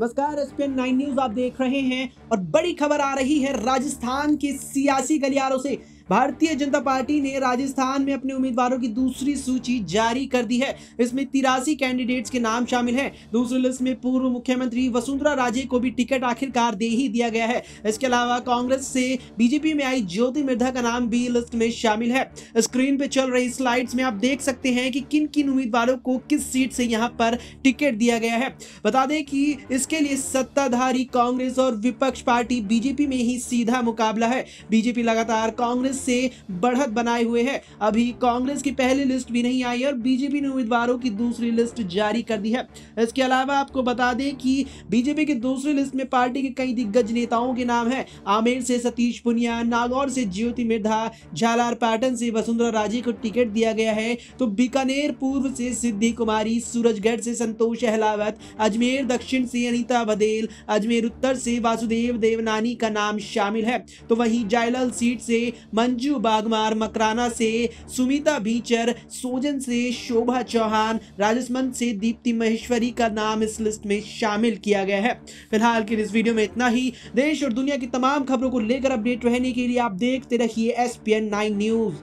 नमस्कार ESPN nine news आप देख रहे हैं और बड़ी खबर आ रही है राजस्थान के सियासी गलियारों से भारतीय जनता पार्टी ने राजस्थान में अपने उम्मीदवारों की दूसरी सूची जारी कर दी है इसमें तिरासी कैंडिडेट्स के नाम शामिल हैं दूसरी लिस्ट में पूर्व मुख्यमंत्री वसुंधरा राजे को भी टिकट आखिरकार दे ही दिया गया है इसके अलावा कांग्रेस से बीजेपी में आई ज्योति मिर्धा का नाम भी लिस्ट में शामिल है स्क्रीन पे चल रही स्लाइड्स में आप देख सकते हैं कि किन किन उम्मीदवारों को किस सीट से यहाँ पर टिकट दिया गया है बता दें कि इसके लिए सत्ताधारी कांग्रेस और विपक्ष पार्टी बीजेपी में ही सीधा मुकाबला है बीजेपी लगातार कांग्रेस से बढ़त बनाए हुए है अभी कांग्रेस की पहली लिस्ट भी नहीं आई और बीजेपी ने उम्मीदवारों की दूसरी लिस्ट जारी कर दी है इसके अलावा आपको बता दें कि बीजेपी की दूसरी लिस्ट में पार्टी के कई दिग्गज नेताओं के नाम है आमेर से सतीश पुनिया नागौर से ज्योति मिर्धा झालार पाटन से वसुंधरा राजे को टिकट दिया गया है तो बीकानेर पूर्व से सिद्धि कुमारी सूरजगढ़ से संतोष अहलावत अजमेर दक्षिण से अनिता बदेल अजमेर उत्तर से वासुदेव देवनानी का नाम शामिल है तो वहीं जायलाल सीट से मन अंजू बागमार मकराना से सुमिता भीचर सोजन से शोभा चौहान राजसमंद से दीप्ति महेश्वरी का नाम इस लिस्ट में शामिल किया गया है फिलहाल के इस वीडियो में इतना ही देश और दुनिया की तमाम खबरों को लेकर अपडेट रहने के लिए आप देखते रहिए एस पी न्यूज़